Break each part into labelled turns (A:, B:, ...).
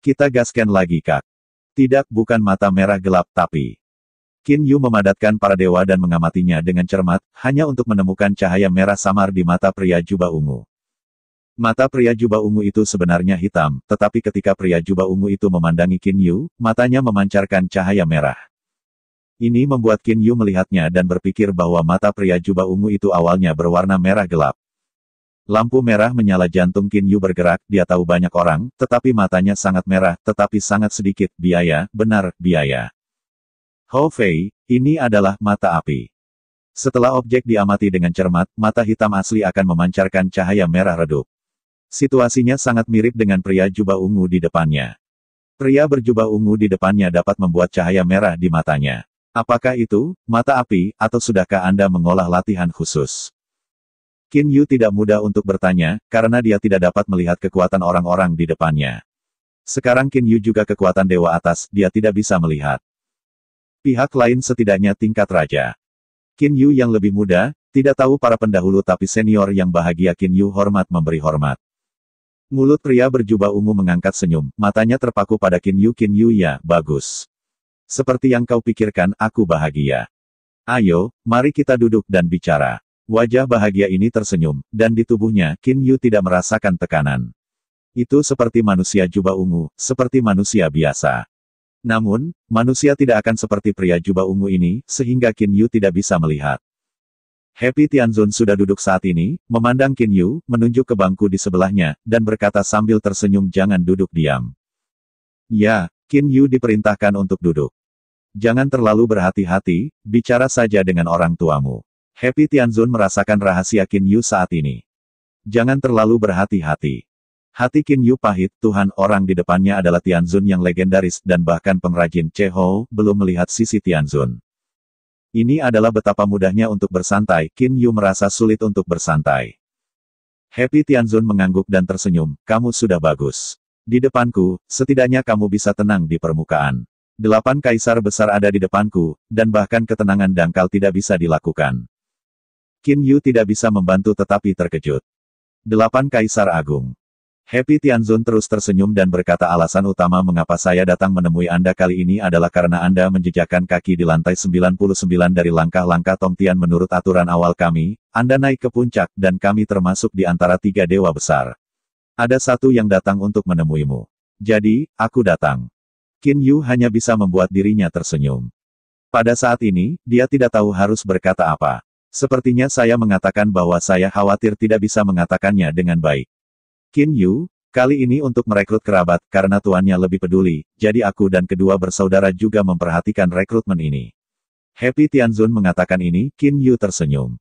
A: Kita gaskan lagi kak. Tidak bukan mata merah gelap tapi. Qin Yu memadatkan para dewa dan mengamatinya dengan cermat, hanya untuk menemukan cahaya merah samar di mata pria jubah ungu. Mata pria jubah ungu itu sebenarnya hitam, tetapi ketika pria jubah ungu itu memandangi Qin Yu, matanya memancarkan cahaya merah. Ini membuat Qin Yu melihatnya dan berpikir bahwa mata pria jubah ungu itu awalnya berwarna merah gelap. Lampu merah menyala jantung Yu bergerak, dia tahu banyak orang, tetapi matanya sangat merah, tetapi sangat sedikit, biaya, benar, biaya. Ho Fei, ini adalah mata api. Setelah objek diamati dengan cermat, mata hitam asli akan memancarkan cahaya merah redup. Situasinya sangat mirip dengan pria jubah ungu di depannya. Pria berjubah ungu di depannya dapat membuat cahaya merah di matanya. Apakah itu, mata api, atau sudahkah Anda mengolah latihan khusus? Qin Yu tidak mudah untuk bertanya, karena dia tidak dapat melihat kekuatan orang-orang di depannya. Sekarang Qin Yu juga kekuatan dewa atas, dia tidak bisa melihat. Pihak lain setidaknya tingkat raja. Qin Yu yang lebih muda, tidak tahu para pendahulu tapi senior yang bahagia Qin Yu hormat memberi hormat. Mulut pria berjubah ungu mengangkat senyum, matanya terpaku pada Qin Yu Qin Yu ya, bagus. Seperti yang kau pikirkan, aku bahagia. Ayo, mari kita duduk dan bicara. Wajah bahagia ini tersenyum, dan di tubuhnya, Qin Yu tidak merasakan tekanan. Itu seperti manusia jubah ungu, seperti manusia biasa. Namun, manusia tidak akan seperti pria jubah ungu ini, sehingga Qin Yu tidak bisa melihat. Happy Tianzun sudah duduk saat ini, memandang Qin Yu, menunjuk ke bangku di sebelahnya, dan berkata sambil tersenyum jangan duduk diam. Ya, Qin Yu diperintahkan untuk duduk. Jangan terlalu berhati-hati, bicara saja dengan orang tuamu. Happy Tianzun merasakan rahasia Qin Yu saat ini. Jangan terlalu berhati-hati. Hati Qin Yu pahit, Tuhan orang di depannya adalah Tianzun yang legendaris dan bahkan pengrajin Che Ho belum melihat sisi Tianzun. Ini adalah betapa mudahnya untuk bersantai, Qin Yu merasa sulit untuk bersantai. Happy Tianzun mengangguk dan tersenyum, kamu sudah bagus. Di depanku, setidaknya kamu bisa tenang di permukaan. Delapan kaisar besar ada di depanku, dan bahkan ketenangan dangkal tidak bisa dilakukan. Qin Yu tidak bisa membantu tetapi terkejut. Delapan Kaisar Agung Happy Tianzun terus tersenyum dan berkata alasan utama mengapa saya datang menemui Anda kali ini adalah karena Anda menjejakkan kaki di lantai 99 dari langkah-langkah Tong Tian menurut aturan awal kami, Anda naik ke puncak dan kami termasuk di antara tiga dewa besar. Ada satu yang datang untuk menemuimu. Jadi, aku datang. Qin Yu hanya bisa membuat dirinya tersenyum. Pada saat ini, dia tidak tahu harus berkata apa. Sepertinya saya mengatakan bahwa saya khawatir tidak bisa mengatakannya dengan baik. Qin Yu, kali ini untuk merekrut kerabat, karena tuannya lebih peduli, jadi aku dan kedua bersaudara juga memperhatikan rekrutmen ini. Happy Tianzun mengatakan ini, Qin Yu tersenyum.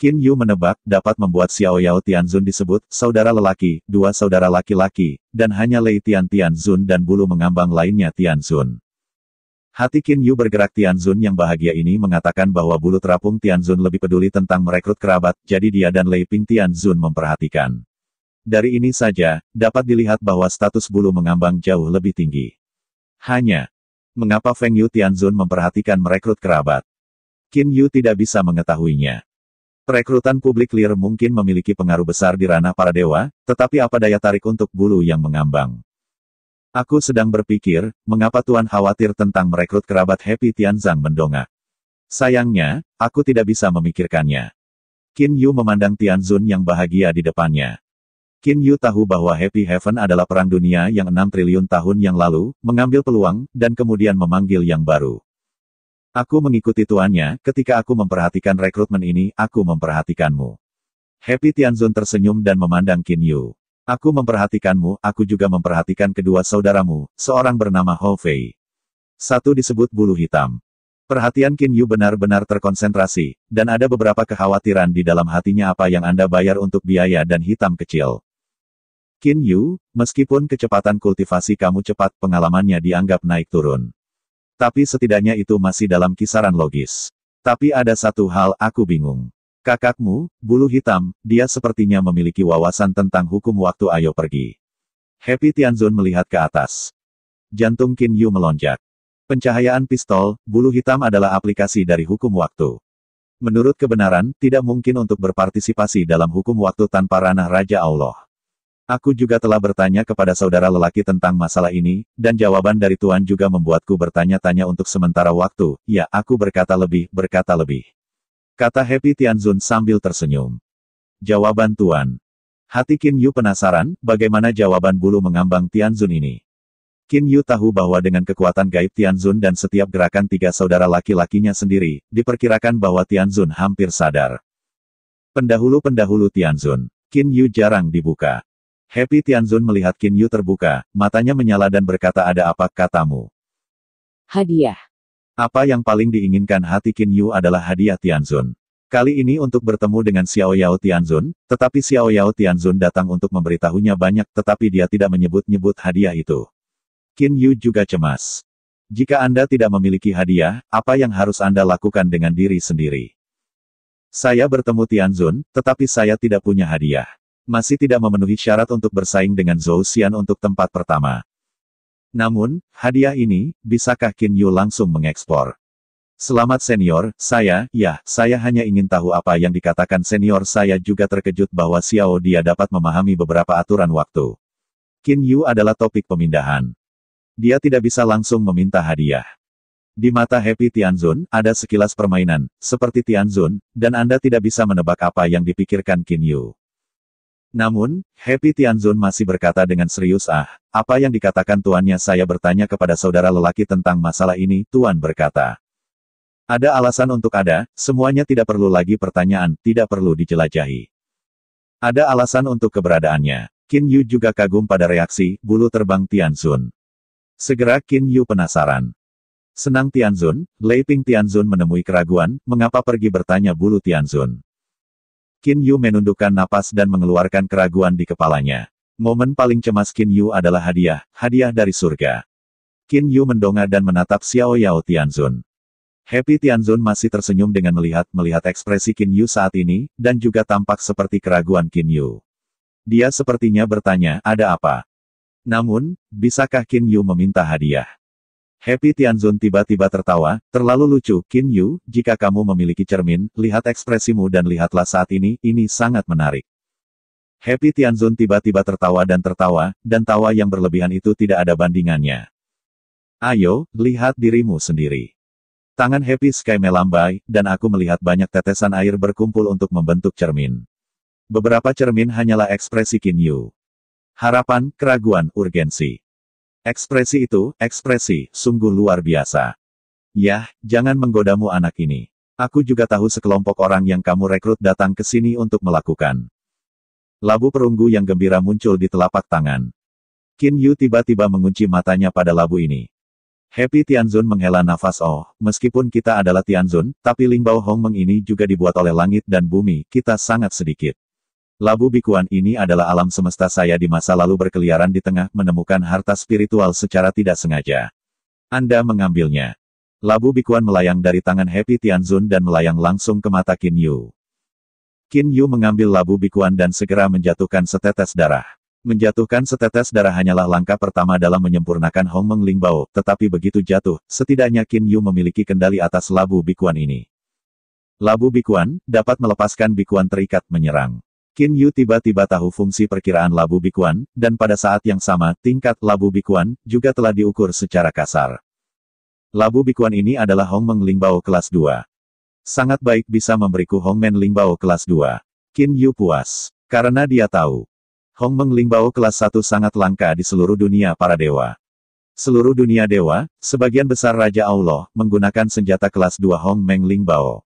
A: Qin Yu menebak, dapat membuat Xiao Yao Tianzun disebut, saudara lelaki, dua saudara laki-laki, dan hanya Lei Tian Tianzun dan bulu mengambang lainnya Tianzun. Hati Qin Yu bergerak Tianzun yang bahagia ini mengatakan bahwa bulu terapung Tianzun lebih peduli tentang merekrut kerabat, jadi dia dan Lei Ping Tianzun memperhatikan. Dari ini saja, dapat dilihat bahwa status bulu mengambang jauh lebih tinggi. Hanya, mengapa Feng Yu Tianzun memperhatikan merekrut kerabat? Qin Yu tidak bisa mengetahuinya. Perekrutan publik Lir mungkin memiliki pengaruh besar di ranah para dewa, tetapi apa daya tarik untuk bulu yang mengambang? Aku sedang berpikir, mengapa Tuan khawatir tentang merekrut kerabat Happy Tianzang mendongak. Sayangnya, aku tidak bisa memikirkannya. Qin Yu memandang Tianzun yang bahagia di depannya. Qin Yu tahu bahwa Happy Heaven adalah perang dunia yang 6 triliun tahun yang lalu, mengambil peluang, dan kemudian memanggil yang baru. Aku mengikuti tuannya, ketika aku memperhatikan rekrutmen ini, aku memperhatikanmu. Happy Tianzun tersenyum dan memandang Qin Yu. Aku memperhatikanmu, aku juga memperhatikan kedua saudaramu, seorang bernama Ho Fei. Satu disebut bulu hitam. Perhatian Qin Yu benar-benar terkonsentrasi, dan ada beberapa kekhawatiran di dalam hatinya apa yang Anda bayar untuk biaya dan hitam kecil. Qin Yu, meskipun kecepatan kultivasi kamu cepat, pengalamannya dianggap naik turun. Tapi setidaknya itu masih dalam kisaran logis. Tapi ada satu hal aku bingung. Kakakmu, bulu hitam, dia sepertinya memiliki wawasan tentang hukum waktu ayo pergi. Happy Tianzun melihat ke atas. Jantung Qin Yu melonjak. Pencahayaan pistol, bulu hitam adalah aplikasi dari hukum waktu. Menurut kebenaran, tidak mungkin untuk berpartisipasi dalam hukum waktu tanpa ranah Raja Allah. Aku juga telah bertanya kepada saudara lelaki tentang masalah ini, dan jawaban dari Tuan juga membuatku bertanya-tanya untuk sementara waktu, ya, aku berkata lebih, berkata lebih. Kata Happy Tianzun sambil tersenyum. Jawaban Tuan. Hati Qin Yu penasaran, bagaimana jawaban bulu mengambang Tianzun ini. Qin Yu tahu bahwa dengan kekuatan gaib Tianzun dan setiap gerakan tiga saudara laki-lakinya sendiri, diperkirakan bahwa Tianzun hampir sadar. Pendahulu-pendahulu Tianzun. Qin Yu jarang dibuka. Happy Tianzun melihat Qin Yu terbuka, matanya menyala dan berkata ada apa katamu. Hadiah. Apa yang paling diinginkan hati Qin Yu adalah hadiah Tianzun. Kali ini untuk bertemu dengan Xiao Yao Tianzun, tetapi Xiao Yao Tianzun datang untuk memberitahunya banyak tetapi dia tidak menyebut-nyebut hadiah itu. Qin Yu juga cemas. Jika Anda tidak memiliki hadiah, apa yang harus Anda lakukan dengan diri sendiri? Saya bertemu Tianzun, tetapi saya tidak punya hadiah. Masih tidak memenuhi syarat untuk bersaing dengan Zhou Xian untuk tempat pertama. Namun, hadiah ini, bisakah Kin Yu langsung mengekspor? Selamat senior, saya, ya, saya hanya ingin tahu apa yang dikatakan senior saya juga terkejut bahwa Xiao dia dapat memahami beberapa aturan waktu. Kin Yu adalah topik pemindahan. Dia tidak bisa langsung meminta hadiah. Di mata Happy Tianzun, ada sekilas permainan, seperti Tianzun, dan Anda tidak bisa menebak apa yang dipikirkan Kin Yu. Namun, Happy Tianzun masih berkata dengan serius ah, apa yang dikatakan tuannya saya bertanya kepada saudara lelaki tentang masalah ini, tuan berkata. Ada alasan untuk ada, semuanya tidak perlu lagi pertanyaan, tidak perlu dijelajahi. Ada alasan untuk keberadaannya. Qin Yu juga kagum pada reaksi, bulu terbang Tianzun. Segera Qin Yu penasaran. Senang Tianzun, Lei Ping Tianzun menemui keraguan, mengapa pergi bertanya bulu Tianzun. Kin Yu menundukkan napas dan mengeluarkan keraguan di kepalanya. Momen paling cemas Kin Yu adalah hadiah, hadiah dari surga. Kin Yu mendongak dan menatap Xiao Yao Tianzun. Happy Tianzun masih tersenyum dengan melihat-melihat ekspresi Kin Yu saat ini, dan juga tampak seperti keraguan Kin Yu. Dia sepertinya bertanya, ada apa? Namun, bisakah Kin Yu meminta hadiah? Happy Tianzun tiba-tiba tertawa, terlalu lucu, Qin Yu, jika kamu memiliki cermin, lihat ekspresimu dan lihatlah saat ini, ini sangat menarik. Happy Tianzun tiba-tiba tertawa dan tertawa, dan tawa yang berlebihan itu tidak ada bandingannya. Ayo, lihat dirimu sendiri. Tangan Happy Sky melambai, dan aku melihat banyak tetesan air berkumpul untuk membentuk cermin. Beberapa cermin hanyalah ekspresi Qin Yu. Harapan, keraguan, urgensi. Ekspresi itu, ekspresi, sungguh luar biasa. Yah, jangan menggodamu anak ini. Aku juga tahu sekelompok orang yang kamu rekrut datang ke sini untuk melakukan. Labu perunggu yang gembira muncul di telapak tangan. Qin Yu tiba-tiba mengunci matanya pada labu ini. Happy Tianzun menghela nafas oh, meskipun kita adalah Tianzun, tapi Lingbao Hongmeng ini juga dibuat oleh langit dan bumi, kita sangat sedikit. Labu bikuan ini adalah alam semesta saya di masa lalu berkeliaran di tengah menemukan harta spiritual secara tidak sengaja. Anda mengambilnya. Labu bikuan melayang dari tangan Happy Tianzun dan melayang langsung ke mata Qin Yu. Qin Yu mengambil labu bikuan dan segera menjatuhkan setetes darah. Menjatuhkan setetes darah hanyalah langkah pertama dalam menyempurnakan Hong Meng Ling Bao, tetapi begitu jatuh, setidaknya Qin Yu memiliki kendali atas labu bikuan ini. Labu bikuan, dapat melepaskan bikuan terikat menyerang. Qin Yu tiba-tiba tahu fungsi perkiraan labu bikuan, dan pada saat yang sama, tingkat labu bikuan juga telah diukur secara kasar. Labu bikuan ini adalah Hong Meng Lingbao kelas 2. Sangat baik bisa memberiku Hong Men Lingbao kelas 2. Qin Yu puas. Karena dia tahu. Hong Meng Lingbao kelas 1 sangat langka di seluruh dunia para dewa. Seluruh dunia dewa, sebagian besar Raja Allah, menggunakan senjata kelas 2 Meng Lingbao.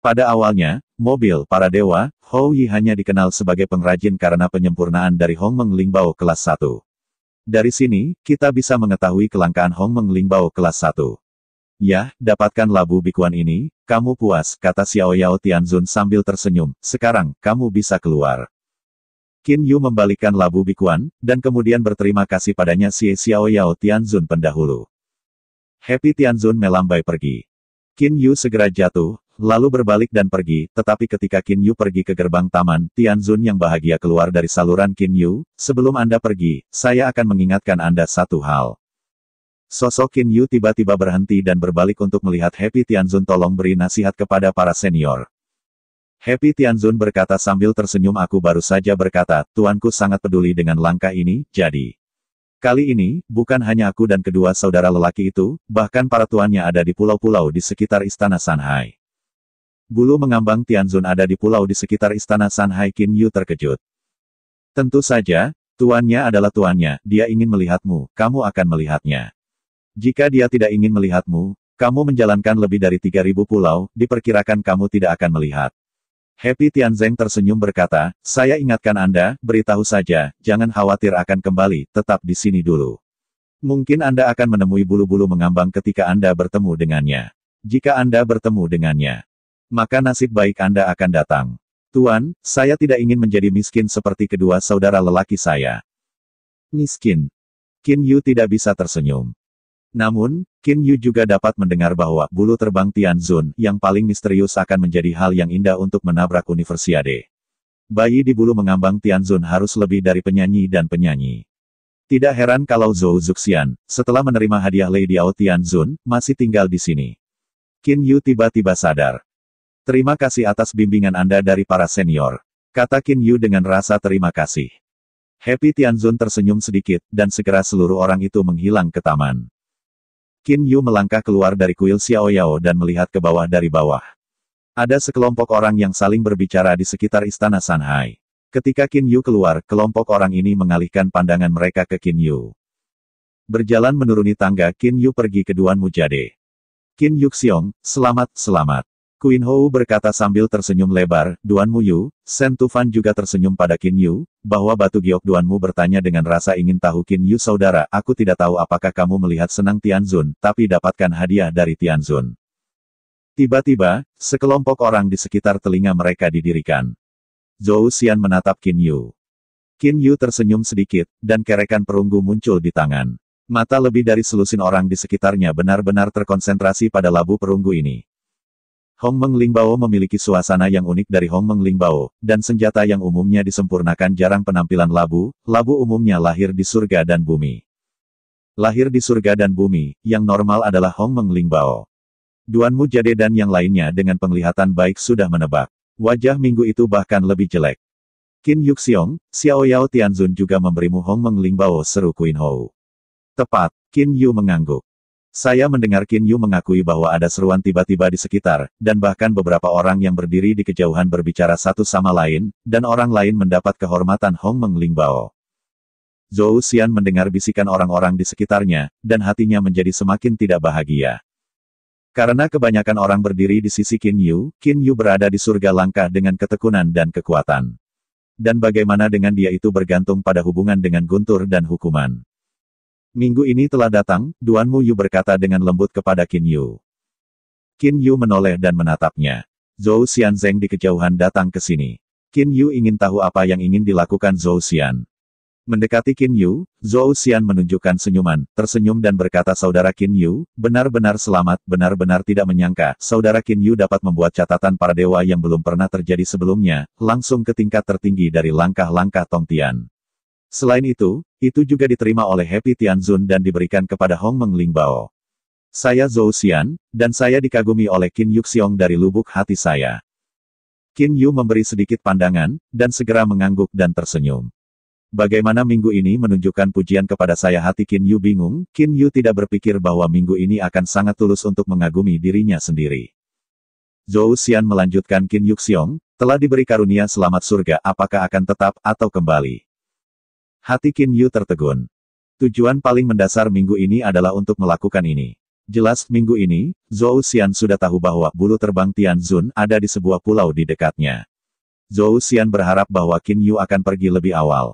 A: Pada awalnya, Mobil para dewa, Hou Yi hanya dikenal sebagai pengrajin karena penyempurnaan dari Hong Meng Lingbao kelas 1. Dari sini, kita bisa mengetahui kelangkaan Hong Meng Lingbao kelas 1. Yah, dapatkan labu bikuan ini, kamu puas, kata Xiao Yao Tianzun sambil tersenyum, sekarang, kamu bisa keluar. Qin Yu membalikkan labu bikuan, dan kemudian berterima kasih padanya si Xiao Yao Tianzun pendahulu. Happy Tianzun melambai pergi. Qin Yu segera jatuh, lalu berbalik dan pergi, tetapi ketika Qin Yu pergi ke gerbang taman, Tianzun yang bahagia keluar dari saluran Qin Yu, sebelum Anda pergi, saya akan mengingatkan Anda satu hal. Sosok Qin Yu tiba-tiba berhenti dan berbalik untuk melihat Happy Tianzun tolong beri nasihat kepada para senior. Happy Tianzun berkata sambil tersenyum aku baru saja berkata, tuanku sangat peduli dengan langkah ini, jadi. Kali ini, bukan hanya aku dan kedua saudara lelaki itu, bahkan para tuannya ada di pulau-pulau di sekitar istana Shanghai. Bulu mengambang Tianzun ada di pulau di sekitar istana Shanghai Qin Yu terkejut. Tentu saja, tuannya adalah tuannya, dia ingin melihatmu, kamu akan melihatnya. Jika dia tidak ingin melihatmu, kamu menjalankan lebih dari 3000 pulau, diperkirakan kamu tidak akan melihat. Happy Tianzeng tersenyum berkata, saya ingatkan Anda, beritahu saja, jangan khawatir akan kembali, tetap di sini dulu. Mungkin Anda akan menemui bulu-bulu mengambang ketika Anda bertemu dengannya. Jika Anda bertemu dengannya, maka nasib baik Anda akan datang. Tuan, saya tidak ingin menjadi miskin seperti kedua saudara lelaki saya. Miskin. Qin Yu tidak bisa tersenyum. Namun, Qin Yu juga dapat mendengar bahwa bulu terbang Tianzun yang paling misterius akan menjadi hal yang indah untuk menabrak Universiade. Bayi di bulu mengambang Tianzun harus lebih dari penyanyi dan penyanyi. Tidak heran kalau Zhou Zuxian, setelah menerima hadiah Lady Ao Tianzun, masih tinggal di sini. Qin Yu tiba-tiba sadar. Terima kasih atas bimbingan Anda dari para senior. Kata Qin Yu dengan rasa terima kasih. Happy Tianzun tersenyum sedikit, dan segera seluruh orang itu menghilang ke taman. Qin Yu melangkah keluar dari kuil Xiao Yao dan melihat ke bawah dari bawah. Ada sekelompok orang yang saling berbicara di sekitar istana Shanghai. Ketika Qin Yu keluar, kelompok orang ini mengalihkan pandangan mereka ke Qin Yu. Berjalan menuruni tangga, Qin Yu pergi ke Duan Mujade. Qin Xiong, selamat, selamat. Queen Hou berkata sambil tersenyum lebar, Duan Muyu, Sen Tufan juga tersenyum pada Qin Yu, bahwa batu giok Duan Mu bertanya dengan rasa ingin tahu Qin Yu saudara, aku tidak tahu apakah kamu melihat senang Tianzun, tapi dapatkan hadiah dari Tianzun. Tiba-tiba, sekelompok orang di sekitar telinga mereka didirikan. Zhou Xian menatap Qin Yu. Qin Yu tersenyum sedikit, dan kerekan perunggu muncul di tangan. Mata lebih dari selusin orang di sekitarnya benar-benar terkonsentrasi pada labu perunggu ini. Hong Meng Lingbao memiliki suasana yang unik dari Hong Meng Lingbao, dan senjata yang umumnya disempurnakan jarang penampilan labu, labu umumnya lahir di surga dan bumi. Lahir di surga dan bumi, yang normal adalah Hong Meng Lingbao. Duan Mu Jade dan yang lainnya dengan penglihatan baik sudah menebak. Wajah minggu itu bahkan lebih jelek. Qin Yuxiong, Xiao Yao Tianzun juga memberimu Hong Meng Lingbao seru Queen Hou. Tepat, Qin Yu mengangguk. Saya mendengar Qin Yu mengakui bahwa ada seruan tiba-tiba di sekitar, dan bahkan beberapa orang yang berdiri di kejauhan berbicara satu sama lain, dan orang lain mendapat kehormatan Hong Meng Ling Bao. Zhou Xian mendengar bisikan orang-orang di sekitarnya, dan hatinya menjadi semakin tidak bahagia. Karena kebanyakan orang berdiri di sisi Qin Yu, Qin Yu berada di surga langkah dengan ketekunan dan kekuatan. Dan bagaimana dengan dia itu bergantung pada hubungan dengan guntur dan hukuman. Minggu ini telah datang, Duan Mu Yu berkata dengan lembut kepada Qin Yu. Qin Yu menoleh dan menatapnya. Zhou Xian Xianzeng di kejauhan datang ke sini. Qin Yu ingin tahu apa yang ingin dilakukan Zhou Xian. Mendekati Qin Yu, Zhou Xian menunjukkan senyuman, tersenyum dan berkata saudara Qin Yu, benar-benar selamat, benar-benar tidak menyangka, saudara Qin Yu dapat membuat catatan para dewa yang belum pernah terjadi sebelumnya, langsung ke tingkat tertinggi dari langkah-langkah Tong Tian. Selain itu, itu juga diterima oleh Happy Tianzun dan diberikan kepada Hong Meng Lingbao. Saya Zhou Xian, dan saya dikagumi oleh Qin Yuxiong dari lubuk hati saya. Qin Yu memberi sedikit pandangan, dan segera mengangguk dan tersenyum. Bagaimana minggu ini menunjukkan pujian kepada saya hati Qin Yu bingung, Qin Yu tidak berpikir bahwa minggu ini akan sangat tulus untuk mengagumi dirinya sendiri. Zhou Xian melanjutkan Qin Yuxiong, telah diberi karunia selamat surga apakah akan tetap atau kembali. Hati Qin Yu tertegun. Tujuan paling mendasar minggu ini adalah untuk melakukan ini. Jelas, minggu ini, Zhou Xian sudah tahu bahwa bulu terbang Tianzun ada di sebuah pulau di dekatnya. Zhou Xian berharap bahwa Qin Yu akan pergi lebih awal.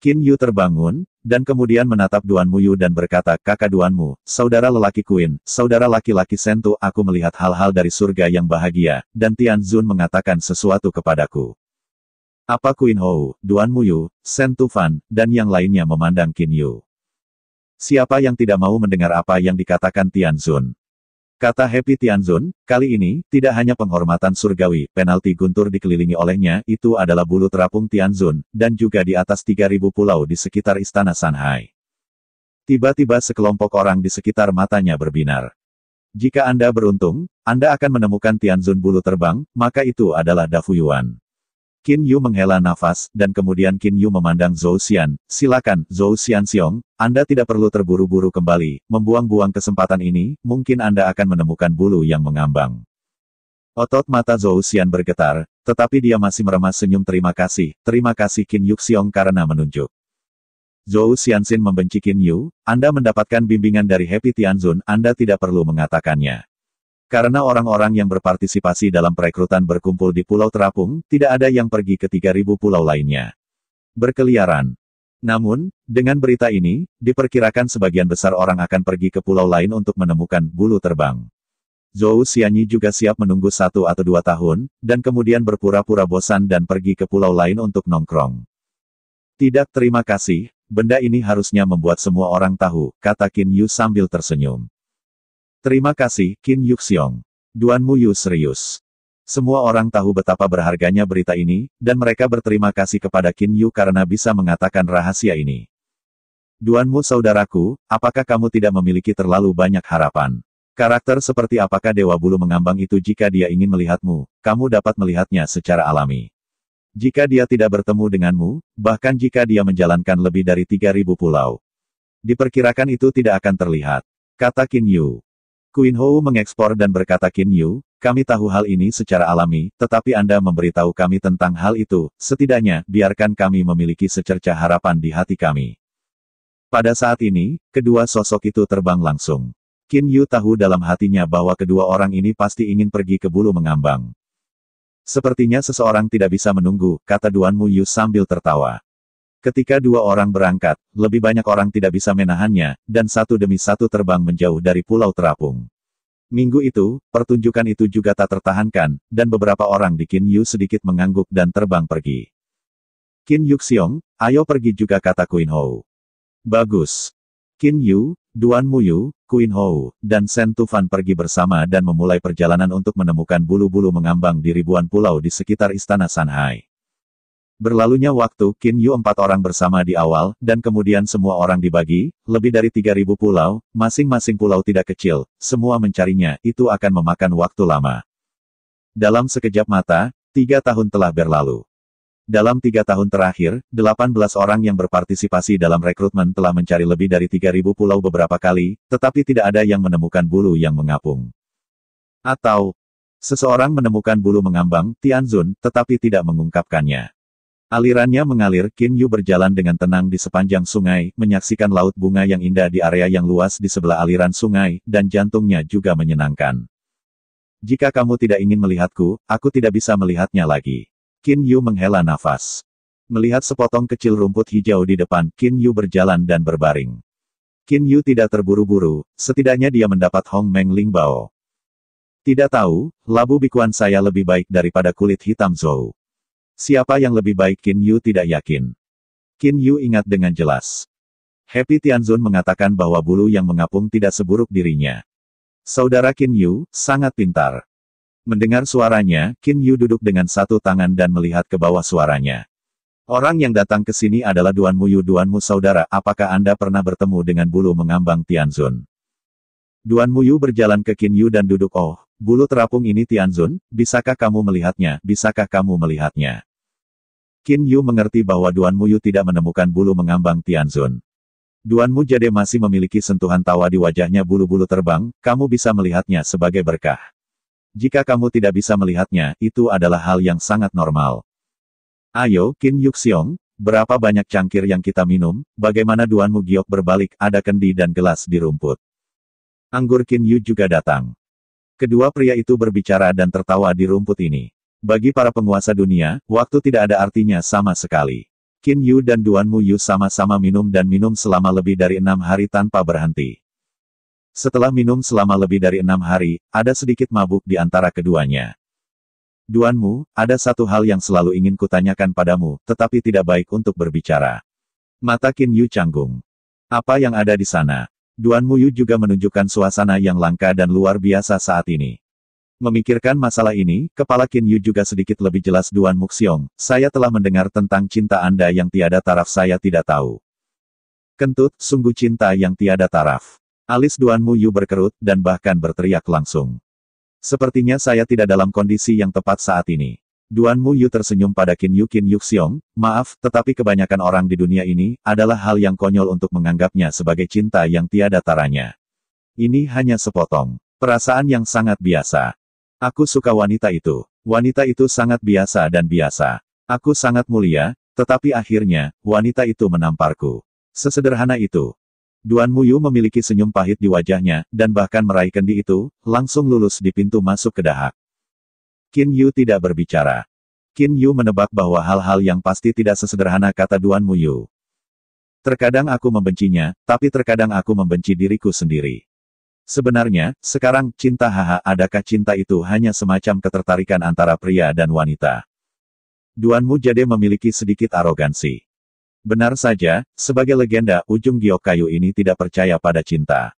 A: Qin Yu terbangun, dan kemudian menatap Duan Mu Yu dan berkata, kakak Duanmu, saudara lelaki Queen, saudara laki-laki Sentu, aku melihat hal-hal dari surga yang bahagia, dan Tianzun mengatakan sesuatu kepadaku. Apa Queen Hou, Duan Muyu, Shen Tufan, dan yang lainnya memandang Qin Yu. Siapa yang tidak mau mendengar apa yang dikatakan Tian Zun? Kata Happy Tian Zun, kali ini, tidak hanya penghormatan surgawi, penalti guntur dikelilingi olehnya, itu adalah bulu terapung Tian Zun, dan juga di atas 3.000 pulau di sekitar istana Shanghai. Tiba-tiba sekelompok orang di sekitar matanya berbinar. Jika Anda beruntung, Anda akan menemukan Tian Zun bulu terbang, maka itu adalah Dafuyuan. Qin Yu menghela nafas, dan kemudian Qin Yu memandang Zhou Xian. Silakan, Zhou Xian Xiong, Anda tidak perlu terburu-buru kembali, membuang-buang kesempatan ini, mungkin Anda akan menemukan bulu yang mengambang. Otot mata Zhou Xian bergetar, tetapi dia masih meremas senyum terima kasih, terima kasih Qin Yu Xiong karena menunjuk. Zhou Xin membenci Qin Yu, Anda mendapatkan bimbingan dari Happy Tianzun, Anda tidak perlu mengatakannya. Karena orang-orang yang berpartisipasi dalam perekrutan berkumpul di Pulau Terapung, tidak ada yang pergi ke 3.000 pulau lainnya. Berkeliaran. Namun, dengan berita ini, diperkirakan sebagian besar orang akan pergi ke pulau lain untuk menemukan bulu terbang. Zhou Xianyi juga siap menunggu satu atau dua tahun, dan kemudian berpura-pura bosan dan pergi ke pulau lain untuk nongkrong. Tidak terima kasih, benda ini harusnya membuat semua orang tahu, kata Qin Yu sambil tersenyum. Terima kasih, Qin Yuxiong. Duan Muyu serius. Semua orang tahu betapa berharganya berita ini, dan mereka berterima kasih kepada Qin Yu karena bisa mengatakan rahasia ini. Duanmu saudaraku, apakah kamu tidak memiliki terlalu banyak harapan? Karakter seperti apakah Dewa Bulu mengambang itu jika dia ingin melihatmu, kamu dapat melihatnya secara alami. Jika dia tidak bertemu denganmu, bahkan jika dia menjalankan lebih dari 3.000 pulau, diperkirakan itu tidak akan terlihat. Kata Qin Yu. Queen Hou mengekspor dan berkata Qin Yu, kami tahu hal ini secara alami, tetapi Anda memberitahu kami tentang hal itu, setidaknya, biarkan kami memiliki secerca harapan di hati kami. Pada saat ini, kedua sosok itu terbang langsung. Kin Yu tahu dalam hatinya bahwa kedua orang ini pasti ingin pergi ke bulu mengambang. Sepertinya seseorang tidak bisa menunggu, kata Duan Mu Yu sambil tertawa. Ketika dua orang berangkat, lebih banyak orang tidak bisa menahannya, dan satu demi satu terbang menjauh dari Pulau Terapung. Minggu itu, pertunjukan itu juga tak tertahankan, dan beberapa orang di Kin Yu sedikit mengangguk dan terbang pergi. Kin Qin Yuxiong, ayo pergi juga kata Queen Hou. Bagus. Kin Yu, Duan Muyu, Queen Hou, dan Sen Tufan pergi bersama dan memulai perjalanan untuk menemukan bulu-bulu mengambang di ribuan pulau di sekitar istana Shanghai. Berlalunya waktu, Qin Yu empat orang bersama di awal, dan kemudian semua orang dibagi, lebih dari 3.000 pulau, masing-masing pulau tidak kecil, semua mencarinya, itu akan memakan waktu lama. Dalam sekejap mata, tiga tahun telah berlalu. Dalam tiga tahun terakhir, 18 orang yang berpartisipasi dalam rekrutmen telah mencari lebih dari 3.000 pulau beberapa kali, tetapi tidak ada yang menemukan bulu yang mengapung. Atau, seseorang menemukan bulu mengambang, Tianzun, tetapi tidak mengungkapkannya. Alirannya mengalir, Kin Yu berjalan dengan tenang di sepanjang sungai, menyaksikan laut bunga yang indah di area yang luas di sebelah aliran sungai, dan jantungnya juga menyenangkan. Jika kamu tidak ingin melihatku, aku tidak bisa melihatnya lagi. Kin Yu menghela nafas. Melihat sepotong kecil rumput hijau di depan, Kin Yu berjalan dan berbaring. Kin Yu tidak terburu-buru, setidaknya dia mendapat Hong Meng Ling Bao. Tidak tahu, labu bikuan saya lebih baik daripada kulit hitam Zhou. Siapa yang lebih baik Qin Yu tidak yakin. Qin Yu ingat dengan jelas. Happy Tianzun mengatakan bahwa bulu yang mengapung tidak seburuk dirinya. Saudara Qin Yu, sangat pintar. Mendengar suaranya, Qin Yu duduk dengan satu tangan dan melihat ke bawah suaranya. Orang yang datang ke sini adalah Duan Mu Yu, Duan Mu saudara, apakah Anda pernah bertemu dengan bulu mengambang Tianzun? Duan Mu Yu berjalan ke Qin Yu dan duduk oh, bulu terapung ini Tianzun, bisakah kamu melihatnya, bisakah kamu melihatnya? Qin Yu mengerti bahwa Duan Mu Yu tidak menemukan bulu mengambang Tianzun. Duan Mu Jade masih memiliki sentuhan tawa di wajahnya bulu-bulu terbang, kamu bisa melihatnya sebagai berkah. Jika kamu tidak bisa melihatnya, itu adalah hal yang sangat normal. Ayo, Qin Xiong, berapa banyak cangkir yang kita minum, bagaimana Duan Mu Giok berbalik, ada kendi dan gelas di rumput. Anggur Qin Yu juga datang. Kedua pria itu berbicara dan tertawa di rumput ini. Bagi para penguasa dunia, waktu tidak ada artinya sama sekali. Qin Yu dan Duan Mu Yu sama-sama minum dan minum selama lebih dari enam hari tanpa berhenti. Setelah minum selama lebih dari enam hari, ada sedikit mabuk di antara keduanya. Duan Mu, ada satu hal yang selalu ingin kutanyakan padamu, tetapi tidak baik untuk berbicara. Mata Qin Yu canggung. Apa yang ada di sana? Duan Mu Yu juga menunjukkan suasana yang langka dan luar biasa saat ini. Memikirkan masalah ini, kepala Qin Yu juga sedikit lebih jelas Duan Muxiong, saya telah mendengar tentang cinta Anda yang tiada taraf saya tidak tahu. Kentut, sungguh cinta yang tiada taraf. Alis Duan Mu Yu berkerut, dan bahkan berteriak langsung. Sepertinya saya tidak dalam kondisi yang tepat saat ini. Duan Mu Yu tersenyum pada Qin Yu Qin Yuxiong, maaf, tetapi kebanyakan orang di dunia ini, adalah hal yang konyol untuk menganggapnya sebagai cinta yang tiada taranya. Ini hanya sepotong. Perasaan yang sangat biasa. Aku suka wanita itu. Wanita itu sangat biasa dan biasa. Aku sangat mulia, tetapi akhirnya, wanita itu menamparku. Sesederhana itu. Duan Muyu memiliki senyum pahit di wajahnya, dan bahkan meraih kendi itu, langsung lulus di pintu masuk ke dahak. Qin Yu tidak berbicara. Qin Yu menebak bahwa hal-hal yang pasti tidak sesederhana kata Duan Muyu. Terkadang aku membencinya, tapi terkadang aku membenci diriku sendiri. Sebenarnya, sekarang, cinta haha adakah cinta itu hanya semacam ketertarikan antara pria dan wanita? Duan Mujade memiliki sedikit arogansi. Benar saja, sebagai legenda, ujung giok kayu ini tidak percaya pada cinta.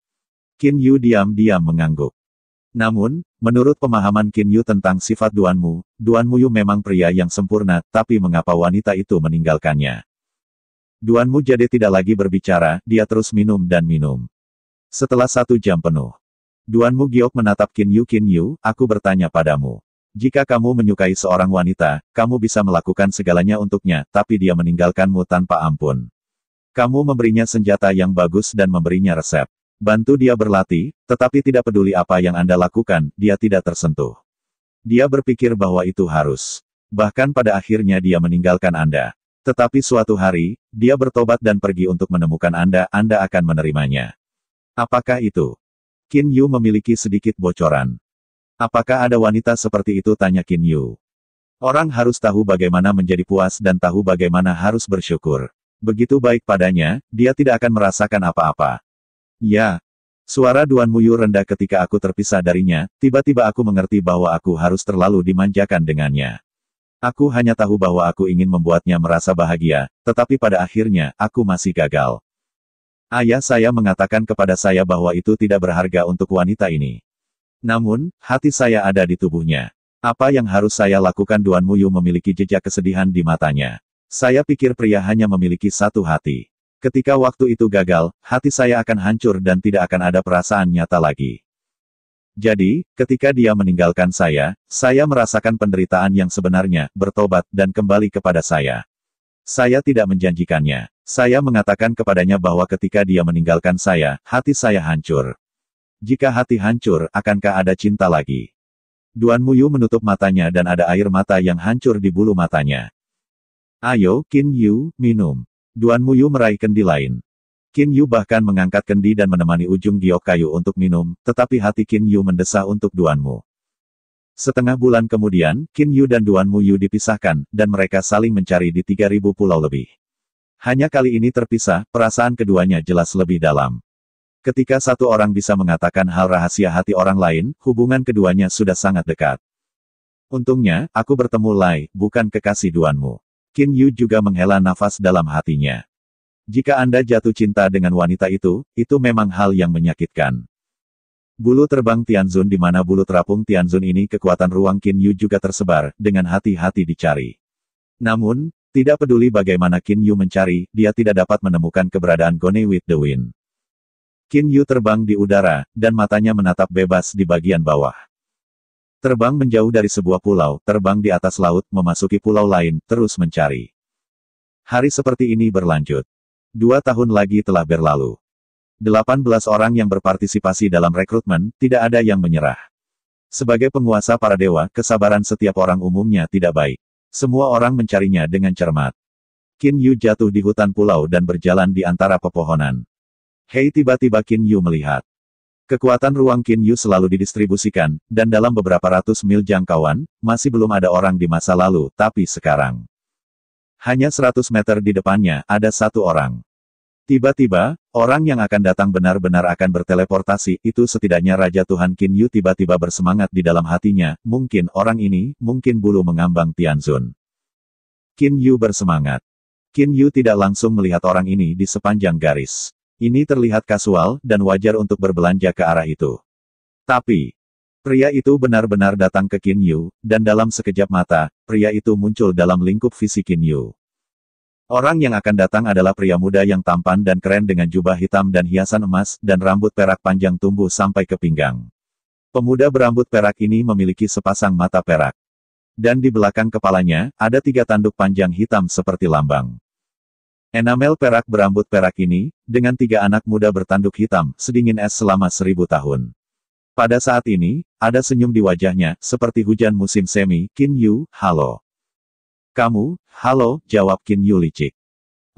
A: Qin Yu diam-diam mengangguk. Namun, menurut pemahaman Qin Yu tentang sifat Duan Mu, Duan Mu Yu memang pria yang sempurna, tapi mengapa wanita itu meninggalkannya? Duan Mu Jade tidak lagi berbicara, dia terus minum dan minum. Setelah satu jam penuh, Duan Mugiok menatap Qin Yu Qin Yu, aku bertanya padamu. Jika kamu menyukai seorang wanita, kamu bisa melakukan segalanya untuknya, tapi dia meninggalkanmu tanpa ampun. Kamu memberinya senjata yang bagus dan memberinya resep. Bantu dia berlatih, tetapi tidak peduli apa yang Anda lakukan, dia tidak tersentuh. Dia berpikir bahwa itu harus. Bahkan pada akhirnya dia meninggalkan Anda. Tetapi suatu hari, dia bertobat dan pergi untuk menemukan Anda, Anda akan menerimanya. Apakah itu? Qin Yu memiliki sedikit bocoran. Apakah ada wanita seperti itu tanya Qin Yu. Orang harus tahu bagaimana menjadi puas dan tahu bagaimana harus bersyukur. Begitu baik padanya, dia tidak akan merasakan apa-apa. Ya. Suara Duan Muyu rendah ketika aku terpisah darinya, tiba-tiba aku mengerti bahwa aku harus terlalu dimanjakan dengannya. Aku hanya tahu bahwa aku ingin membuatnya merasa bahagia, tetapi pada akhirnya, aku masih gagal. Ayah saya mengatakan kepada saya bahwa itu tidak berharga untuk wanita ini. Namun, hati saya ada di tubuhnya. Apa yang harus saya lakukan Duan Muyu memiliki jejak kesedihan di matanya. Saya pikir pria hanya memiliki satu hati. Ketika waktu itu gagal, hati saya akan hancur dan tidak akan ada perasaan nyata lagi. Jadi, ketika dia meninggalkan saya, saya merasakan penderitaan yang sebenarnya, bertobat, dan kembali kepada saya. Saya tidak menjanjikannya. Saya mengatakan kepadanya bahwa ketika dia meninggalkan saya, hati saya hancur. Jika hati hancur, akankah ada cinta lagi? Duan Muyu menutup matanya dan ada air mata yang hancur di bulu matanya. Ayo, Qin Yu, minum. Duan Muyu meraih kendi lain. Qin Yu bahkan mengangkat kendi dan menemani ujung giok kayu untuk minum, tetapi hati Qin Yu mendesah untuk Duan Mu. Setengah bulan kemudian, Qin Yu dan Duan Mu Yu dipisahkan, dan mereka saling mencari di 3.000 pulau lebih. Hanya kali ini terpisah, perasaan keduanya jelas lebih dalam. Ketika satu orang bisa mengatakan hal rahasia hati orang lain, hubungan keduanya sudah sangat dekat. Untungnya, aku bertemu Lai, bukan kekasih Duanmu. Qin Yu juga menghela nafas dalam hatinya. Jika Anda jatuh cinta dengan wanita itu, itu memang hal yang menyakitkan. Bulu terbang Tianzun di mana bulu terapung Tianzun ini kekuatan ruang Qin Yu juga tersebar, dengan hati-hati dicari. Namun, tidak peduli bagaimana Qin Yu mencari, dia tidak dapat menemukan keberadaan Gone with the Wind. Qin Yu terbang di udara, dan matanya menatap bebas di bagian bawah. Terbang menjauh dari sebuah pulau, terbang di atas laut, memasuki pulau lain, terus mencari. Hari seperti ini berlanjut. Dua tahun lagi telah berlalu. 18 orang yang berpartisipasi dalam rekrutmen, tidak ada yang menyerah. Sebagai penguasa para dewa, kesabaran setiap orang umumnya tidak baik. Semua orang mencarinya dengan cermat. Qin Yu jatuh di hutan pulau dan berjalan di antara pepohonan. Hei tiba-tiba Qin Yu melihat. Kekuatan ruang Qin Yu selalu didistribusikan, dan dalam beberapa ratus mil jangkauan, masih belum ada orang di masa lalu, tapi sekarang. Hanya 100 meter di depannya, ada satu orang. Tiba-tiba, orang yang akan datang benar-benar akan berteleportasi, itu setidaknya Raja Tuhan Qin Yu tiba-tiba bersemangat di dalam hatinya, mungkin orang ini, mungkin bulu mengambang Tianzun. Qin Yu bersemangat. Qin Yu tidak langsung melihat orang ini di sepanjang garis. Ini terlihat kasual, dan wajar untuk berbelanja ke arah itu. Tapi, pria itu benar-benar datang ke Qin Yu, dan dalam sekejap mata, pria itu muncul dalam lingkup visi Qin Yu. Orang yang akan datang adalah pria muda yang tampan dan keren dengan jubah hitam dan hiasan emas, dan rambut perak panjang tumbuh sampai ke pinggang. Pemuda berambut perak ini memiliki sepasang mata perak. Dan di belakang kepalanya, ada tiga tanduk panjang hitam seperti lambang. Enamel perak berambut perak ini, dengan tiga anak muda bertanduk hitam, sedingin es selama seribu tahun. Pada saat ini, ada senyum di wajahnya, seperti hujan musim semi, Kin Yu, halo. Kamu, halo, jawab Yu Yulicik.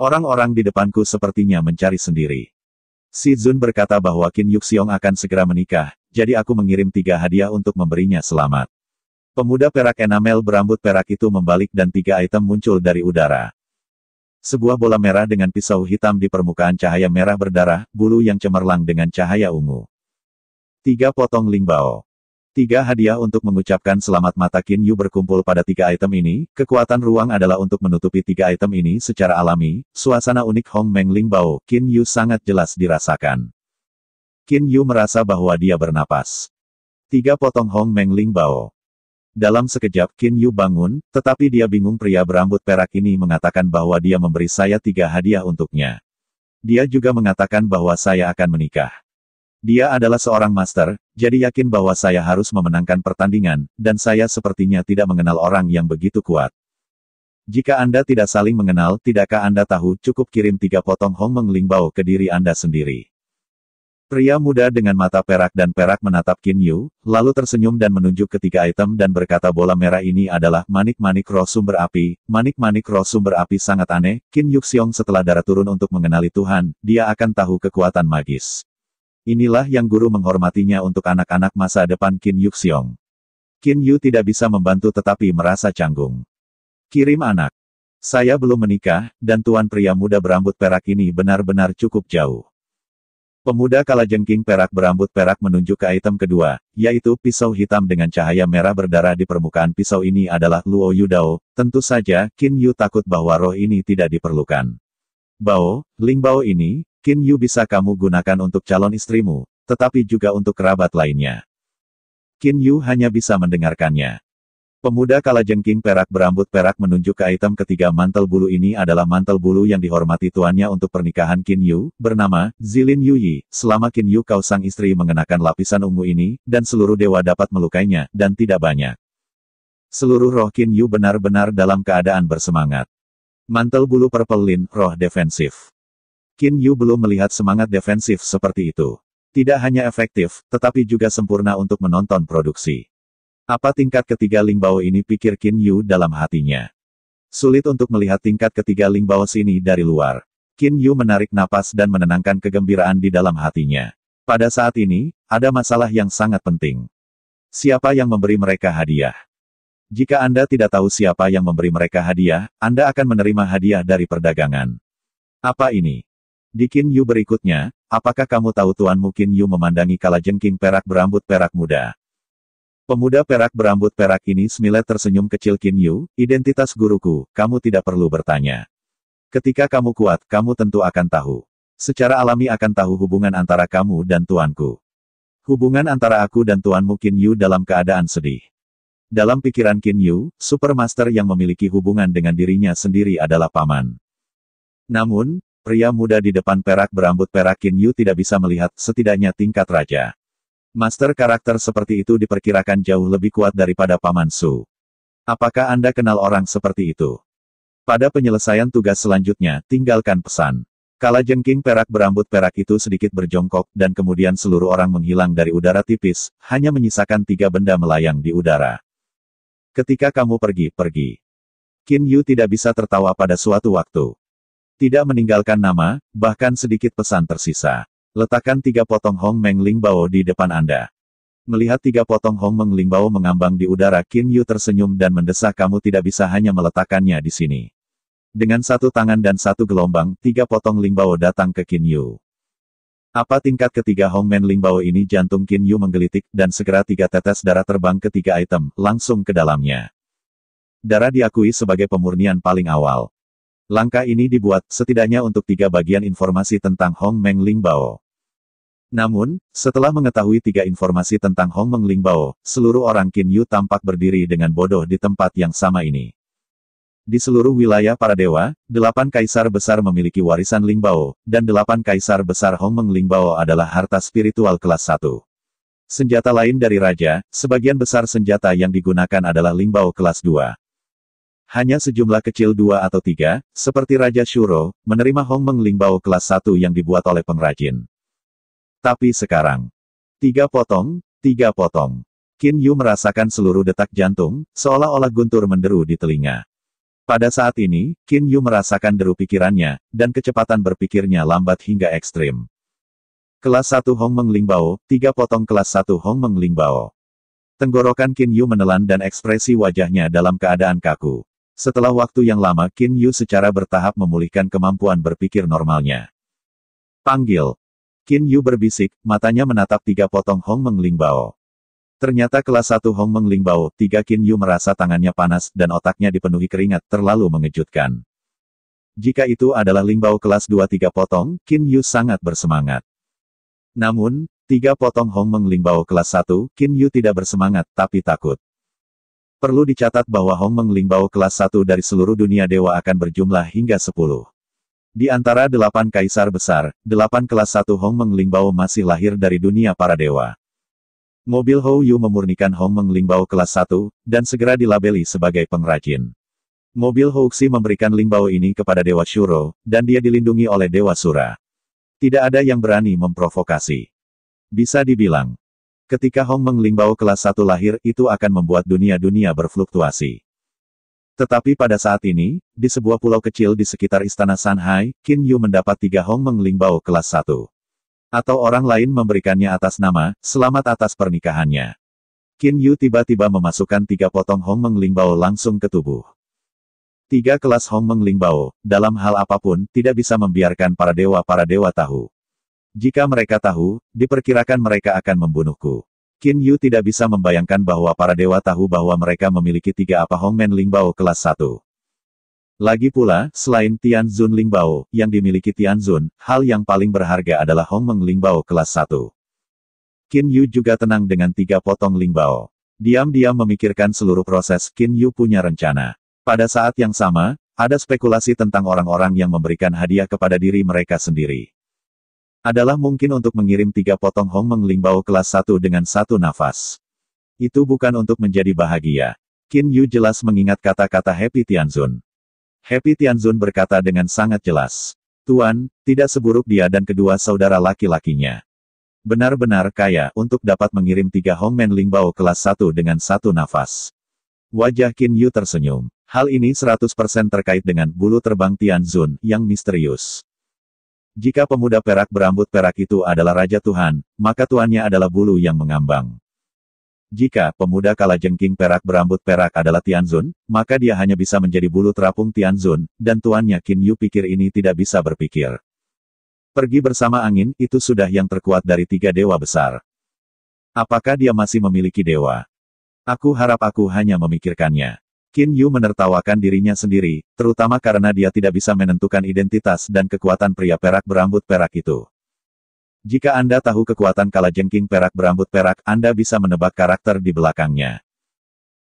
A: Orang-orang di depanku sepertinya mencari sendiri. Si Zun berkata bahwa Yu Yuxiong akan segera menikah, jadi aku mengirim tiga hadiah untuk memberinya selamat. Pemuda perak enamel berambut perak itu membalik dan tiga item muncul dari udara. Sebuah bola merah dengan pisau hitam di permukaan cahaya merah berdarah, bulu yang cemerlang dengan cahaya ungu. Tiga potong lingbao. Tiga hadiah untuk mengucapkan selamat mata Kin Yu berkumpul pada tiga item ini, kekuatan ruang adalah untuk menutupi tiga item ini secara alami, suasana unik Hong Meng Ling Bao, Lingbao, Yu sangat jelas dirasakan. Kin Yu merasa bahwa dia bernapas. Tiga potong Hong Meng Ling Bao. Dalam sekejap Kin Yu bangun, tetapi dia bingung pria berambut perak ini mengatakan bahwa dia memberi saya tiga hadiah untuknya. Dia juga mengatakan bahwa saya akan menikah. Dia adalah seorang master, jadi yakin bahwa saya harus memenangkan pertandingan, dan saya sepertinya tidak mengenal orang yang begitu kuat. Jika Anda tidak saling mengenal, tidakkah Anda tahu cukup kirim tiga potong Hong Meng Lingbao ke diri Anda sendiri? Pria muda dengan mata perak dan perak menatap Qin Yu, lalu tersenyum dan menunjuk ketiga item dan berkata bola merah ini adalah manik-manik roh sumber api, manik-manik roh sumber api sangat aneh, Qin Xiong setelah darah turun untuk mengenali Tuhan, dia akan tahu kekuatan magis. Inilah yang guru menghormatinya untuk anak-anak masa depan Kin Yu Xiong. Kin Yu tidak bisa membantu tetapi merasa canggung. Kirim anak. Saya belum menikah, dan tuan pria muda berambut perak ini benar-benar cukup jauh. Pemuda kalajengking perak berambut perak menunjuk ke item kedua, yaitu pisau hitam dengan cahaya merah berdarah di permukaan pisau ini adalah Luo Yudao, tentu saja Kin Yu takut bahwa roh ini tidak diperlukan. Bao, Ling Bao ini, Kin Yu bisa kamu gunakan untuk calon istrimu, tetapi juga untuk kerabat lainnya. Kin Yu hanya bisa mendengarkannya. Pemuda kalajengking perak berambut perak menunjuk ke item ketiga mantel bulu ini adalah mantel bulu yang dihormati tuannya untuk pernikahan Kin Yu, bernama Zilin Yuyi. Selama Kin Yu kau sang istri mengenakan lapisan ungu ini, dan seluruh dewa dapat melukainya, dan tidak banyak. Seluruh roh Kin Yu benar-benar dalam keadaan bersemangat. Mantel bulu perpelin roh defensif. Qin Yu belum melihat semangat defensif seperti itu. Tidak hanya efektif, tetapi juga sempurna untuk menonton produksi. Apa tingkat ketiga Lingbao ini pikir Qin Yu dalam hatinya. Sulit untuk melihat tingkat ketiga Lingbao sini dari luar. Qin Yu menarik napas dan menenangkan kegembiraan di dalam hatinya. Pada saat ini, ada masalah yang sangat penting. Siapa yang memberi mereka hadiah? Jika Anda tidak tahu siapa yang memberi mereka hadiah, Anda akan menerima hadiah dari perdagangan. Apa ini? Di Qin Yu berikutnya, apakah kamu tahu Tuan Qin Yu memandangi kalajengking perak berambut perak muda? Pemuda perak berambut perak ini semile tersenyum kecil Kin Yu, identitas guruku, kamu tidak perlu bertanya. Ketika kamu kuat, kamu tentu akan tahu. Secara alami akan tahu hubungan antara kamu dan tuanku. Hubungan antara aku dan tuanmu Qin Yu dalam keadaan sedih. Dalam pikiran Kin Yu, Supermaster yang memiliki hubungan dengan dirinya sendiri adalah paman. Namun, Pria muda di depan perak berambut perak Kin Yu tidak bisa melihat, setidaknya tingkat raja. Master karakter seperti itu diperkirakan jauh lebih kuat daripada Paman Su. Apakah Anda kenal orang seperti itu? Pada penyelesaian tugas selanjutnya, tinggalkan pesan. Kala jengking perak berambut perak itu sedikit berjongkok, dan kemudian seluruh orang menghilang dari udara tipis, hanya menyisakan tiga benda melayang di udara. Ketika kamu pergi, pergi. Kin Yu tidak bisa tertawa pada suatu waktu. Tidak meninggalkan nama, bahkan sedikit pesan tersisa. Letakkan tiga potong Hong Meng Lingbao di depan Anda. Melihat tiga potong Hong Meng Lingbao mengambang di udara Qin Yu tersenyum dan mendesah kamu tidak bisa hanya meletakkannya di sini. Dengan satu tangan dan satu gelombang, tiga potong Lingbao datang ke Qin Yu. Apa tingkat ketiga Hong Ling Lingbao ini jantung Qin Yu menggelitik, dan segera tiga tetes darah terbang ketiga item, langsung ke dalamnya. Darah diakui sebagai pemurnian paling awal. Langkah ini dibuat, setidaknya untuk tiga bagian informasi tentang Hong Meng Lingbao. Namun, setelah mengetahui tiga informasi tentang Hong Meng Lingbao, seluruh orang Qin Yu tampak berdiri dengan bodoh di tempat yang sama ini. Di seluruh wilayah para dewa, delapan kaisar besar memiliki warisan Lingbao, dan delapan kaisar besar Hong Meng Lingbao adalah harta spiritual kelas satu. Senjata lain dari raja, sebagian besar senjata yang digunakan adalah Lingbao kelas dua. Hanya sejumlah kecil dua atau tiga, seperti Raja Shuro, menerima Hong Meng Lingbao kelas satu yang dibuat oleh pengrajin. Tapi sekarang, tiga potong, tiga potong. Qin Yu merasakan seluruh detak jantung, seolah-olah guntur menderu di telinga. Pada saat ini, Qin Yu merasakan deru pikirannya, dan kecepatan berpikirnya lambat hingga ekstrim. Kelas 1 Hong Meng Lingbao, tiga potong kelas 1 Hong Meng Lingbao. Tenggorokan Qin Yu menelan dan ekspresi wajahnya dalam keadaan kaku. Setelah waktu yang lama Qin Yu secara bertahap memulihkan kemampuan berpikir normalnya. Panggil. Qin Yu berbisik, matanya menatap tiga potong Hong Meng Lingbao. Ternyata kelas satu Hong Meng Lingbao, tiga Qin Yu merasa tangannya panas dan otaknya dipenuhi keringat, terlalu mengejutkan. Jika itu adalah Lingbao kelas dua tiga potong, Qin Yu sangat bersemangat. Namun, tiga potong Hong Meng Lingbao kelas satu, Qin Yu tidak bersemangat, tapi takut. Perlu dicatat bahwa Hong Meng Menglimbau kelas 1 dari seluruh dunia dewa akan berjumlah hingga 10. Di antara delapan kaisar besar, delapan kelas 1 Hong Menglimbau masih lahir dari dunia para dewa. Mobil Hou Yu memurnikan Hong Meng Menglimbau kelas 1, dan segera dilabeli sebagai pengrajin. Mobil Xi memberikan Lingbao ini kepada Dewa Shuro, dan dia dilindungi oleh Dewa Sura. Tidak ada yang berani memprovokasi. Bisa dibilang, Ketika Hong menglimbau kelas 1 lahir, itu akan membuat dunia-dunia berfluktuasi. Tetapi pada saat ini, di sebuah pulau kecil di sekitar istana Shanghai, Qin Yu mendapat tiga Hong menglimbau kelas 1. Atau orang lain memberikannya atas nama, selamat atas pernikahannya. Qin Yu tiba-tiba memasukkan tiga potong Hong menglimbau langsung ke tubuh. Tiga kelas Hong menglimbau, dalam hal apapun, tidak bisa membiarkan para dewa-para dewa tahu. Jika mereka tahu, diperkirakan mereka akan membunuhku. Qin Yu tidak bisa membayangkan bahwa para dewa tahu bahwa mereka memiliki tiga apa Hongmen Lingbao kelas 1. Lagi pula, selain Tian Tianzun Lingbao, yang dimiliki Tian Zun, hal yang paling berharga adalah Hongmeng Lingbao kelas 1. Qin Yu juga tenang dengan tiga potong Lingbao. Diam-diam memikirkan seluruh proses Qin Yu punya rencana. Pada saat yang sama, ada spekulasi tentang orang-orang yang memberikan hadiah kepada diri mereka sendiri adalah mungkin untuk mengirim tiga potong Hong menglimbau kelas satu dengan satu nafas. Itu bukan untuk menjadi bahagia. Qin Yu jelas mengingat kata-kata Happy Tianzun. Happy Tianzun berkata dengan sangat jelas. Tuan, tidak seburuk dia dan kedua saudara laki-lakinya. Benar-benar kaya untuk dapat mengirim tiga Hong Men Lingbao kelas satu dengan satu nafas. Wajah Qin Yu tersenyum. Hal ini 100% terkait dengan bulu terbang Tianzun yang misterius. Jika pemuda perak berambut perak itu adalah Raja Tuhan, maka tuannya adalah bulu yang mengambang. Jika pemuda jengking perak berambut perak adalah Tianzun, maka dia hanya bisa menjadi bulu terapung Tianzun, dan tuannya Qin Yu pikir ini tidak bisa berpikir. Pergi bersama angin, itu sudah yang terkuat dari tiga dewa besar. Apakah dia masih memiliki dewa? Aku harap aku hanya memikirkannya. Qin Yu menertawakan dirinya sendiri, terutama karena dia tidak bisa menentukan identitas dan kekuatan pria perak berambut perak itu. Jika Anda tahu kekuatan kalajengking perak berambut perak, Anda bisa menebak karakter di belakangnya.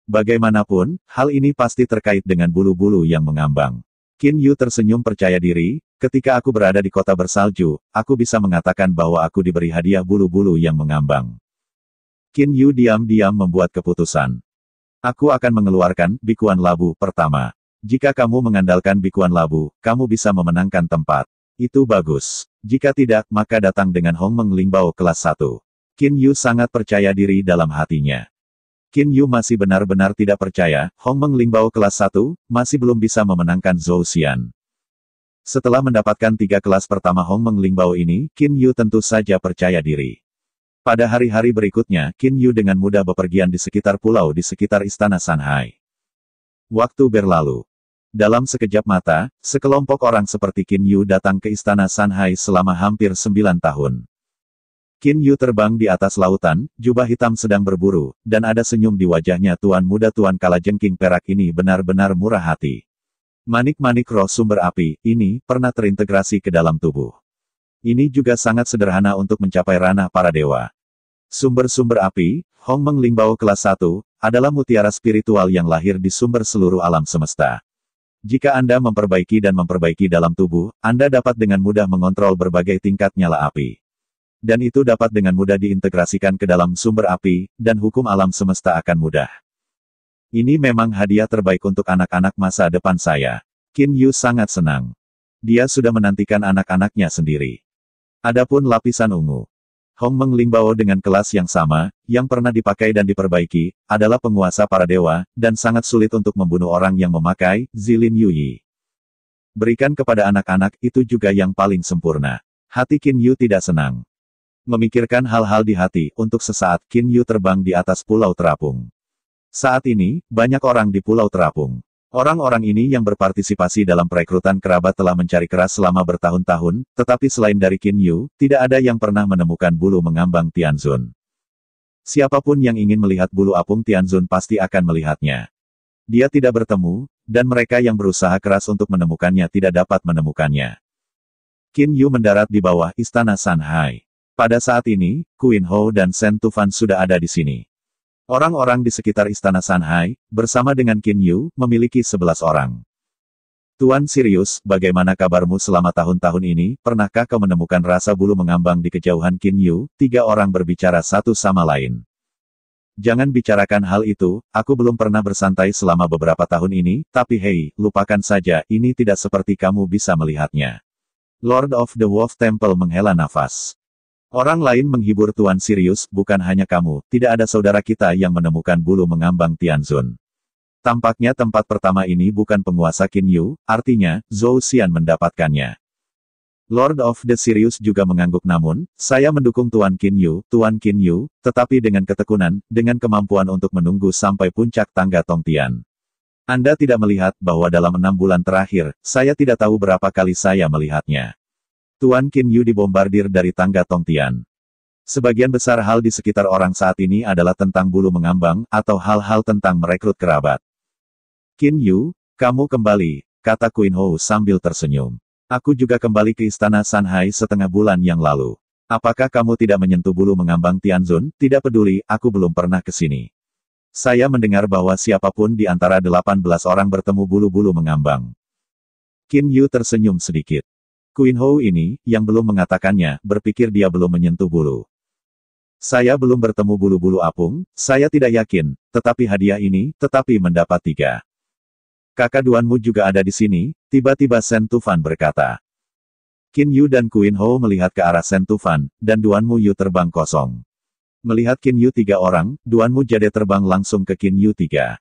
A: Bagaimanapun, hal ini pasti terkait dengan bulu-bulu yang mengambang. Qin Yu tersenyum percaya diri, ketika aku berada di kota bersalju, aku bisa mengatakan bahwa aku diberi hadiah bulu-bulu yang mengambang. Qin Yu diam-diam membuat keputusan. Aku akan mengeluarkan bikuan labu pertama. Jika kamu mengandalkan bikuan labu, kamu bisa memenangkan tempat. Itu bagus. Jika tidak, maka datang dengan Hong Meng Lingbao kelas 1. Qin Yu sangat percaya diri dalam hatinya. Qin Yu masih benar-benar tidak percaya, Hong Meng Lingbao kelas 1, masih belum bisa memenangkan Zhou Xian. Setelah mendapatkan tiga kelas pertama Hong Meng Lingbao ini, Qin Yu tentu saja percaya diri. Pada hari-hari berikutnya, Qin Yu dengan mudah bepergian di sekitar pulau di sekitar istana Shanghai. Waktu berlalu. Dalam sekejap mata, sekelompok orang seperti Qin Yu datang ke istana Shanghai selama hampir sembilan tahun. Qin Yu terbang di atas lautan, jubah hitam sedang berburu, dan ada senyum di wajahnya Tuan Muda Tuan Kalajengking Perak ini benar-benar murah hati. Manik-manik roh sumber api, ini, pernah terintegrasi ke dalam tubuh. Ini juga sangat sederhana untuk mencapai ranah para dewa, Sumber-sumber api, Hong Meng Lingbao kelas 1, adalah mutiara spiritual yang lahir di sumber seluruh alam semesta. Jika Anda memperbaiki dan memperbaiki dalam tubuh, Anda dapat dengan mudah mengontrol berbagai tingkat nyala api. Dan itu dapat dengan mudah diintegrasikan ke dalam sumber api, dan hukum alam semesta akan mudah. Ini memang hadiah terbaik untuk anak-anak masa depan saya. Qin Yu sangat senang. Dia sudah menantikan anak-anaknya sendiri. Adapun lapisan ungu. Hong Meng Limbao dengan kelas yang sama, yang pernah dipakai dan diperbaiki, adalah penguasa para dewa, dan sangat sulit untuk membunuh orang yang memakai, Zilin Yuyi. Berikan kepada anak-anak, itu juga yang paling sempurna. Hati Qin Yu tidak senang. Memikirkan hal-hal di hati, untuk sesaat Qin Yu terbang di atas Pulau Terapung. Saat ini, banyak orang di Pulau Terapung. Orang-orang ini yang berpartisipasi dalam perekrutan kerabat telah mencari keras selama bertahun-tahun, tetapi selain dari Qin Yu, tidak ada yang pernah menemukan bulu mengambang Tianzun. Siapapun yang ingin melihat bulu apung Tianzun pasti akan melihatnya. Dia tidak bertemu, dan mereka yang berusaha keras untuk menemukannya tidak dapat menemukannya. Qin Yu mendarat di bawah Istana Shanghai. Pada saat ini, Qin Ho dan Shen Tufan sudah ada di sini. Orang-orang di sekitar istana Shanghai, bersama dengan Qin Yu, memiliki sebelas orang. Tuan Sirius, bagaimana kabarmu selama tahun-tahun ini? Pernahkah kau menemukan rasa bulu mengambang di kejauhan Qin Yu? Tiga orang berbicara satu sama lain. Jangan bicarakan hal itu, aku belum pernah bersantai selama beberapa tahun ini, tapi hei, lupakan saja, ini tidak seperti kamu bisa melihatnya. Lord of the Wolf Temple menghela nafas. Orang lain menghibur Tuan Sirius, bukan hanya kamu, tidak ada saudara kita yang menemukan bulu mengambang Tianzun. Tampaknya tempat pertama ini bukan penguasa Qin Yu, artinya, Zhou Xian mendapatkannya. Lord of the Sirius juga mengangguk namun, saya mendukung Tuan Qin Yu, Tuan Qin Yu, tetapi dengan ketekunan, dengan kemampuan untuk menunggu sampai puncak tangga Tongtian. Anda tidak melihat bahwa dalam enam bulan terakhir, saya tidak tahu berapa kali saya melihatnya. Tuan Qin Yu dibombardir dari tangga Tongtian. Sebagian besar hal di sekitar orang saat ini adalah tentang bulu mengambang, atau hal-hal tentang merekrut kerabat. Qin Yu, kamu kembali, kata Queen Ho sambil tersenyum. Aku juga kembali ke istana Shanghai setengah bulan yang lalu. Apakah kamu tidak menyentuh bulu mengambang Tianzun? Tidak peduli, aku belum pernah ke sini. Saya mendengar bahwa siapapun di antara 18 orang bertemu bulu-bulu mengambang. Qin Yu tersenyum sedikit. Queen Hou ini, yang belum mengatakannya, berpikir dia belum menyentuh bulu. Saya belum bertemu bulu-bulu apung, saya tidak yakin, tetapi hadiah ini, tetapi mendapat tiga. Kakak duanmu juga ada di sini, tiba-tiba Sen Tufan berkata. Qin Yu dan Queen Hou melihat ke arah Sen Tufan, dan duanmu Yu terbang kosong. Melihat Qin Yu tiga orang, duanmu jadi terbang langsung ke Qin Yu tiga.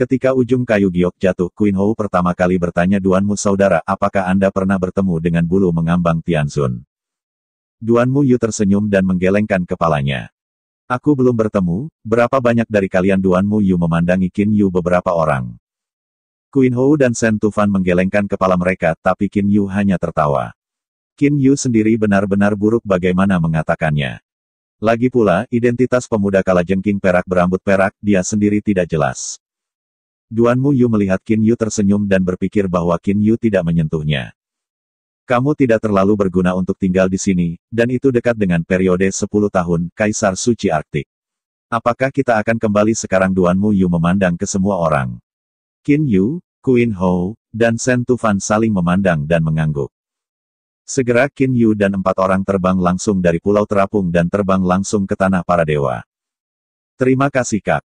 A: Ketika ujung kayu giok jatuh, Queen Hou pertama kali bertanya Duanmu saudara, apakah Anda pernah bertemu dengan bulu mengambang Tianzun? Duanmu Yu tersenyum dan menggelengkan kepalanya. Aku belum bertemu, berapa banyak dari kalian Duanmu Yu memandangi Qin Yu beberapa orang. Queen Hou dan Shen Tufan menggelengkan kepala mereka, tapi Qin Yu hanya tertawa. Qin Yu sendiri benar-benar buruk bagaimana mengatakannya. Lagi pula, identitas pemuda jengking perak berambut perak, dia sendiri tidak jelas. Duan Mu Yu melihat Qin Yu tersenyum dan berpikir bahwa Qin Yu tidak menyentuhnya. Kamu tidak terlalu berguna untuk tinggal di sini, dan itu dekat dengan periode 10 tahun Kaisar Suci Arktik. Apakah kita akan kembali sekarang Duan Mu Yu memandang ke semua orang? Qin Yu, Queen Hou, dan Sen Tufan saling memandang dan mengangguk. Segera Qin Yu dan empat orang terbang langsung dari Pulau Terapung dan terbang langsung ke Tanah Para Dewa. Terima kasih Kak.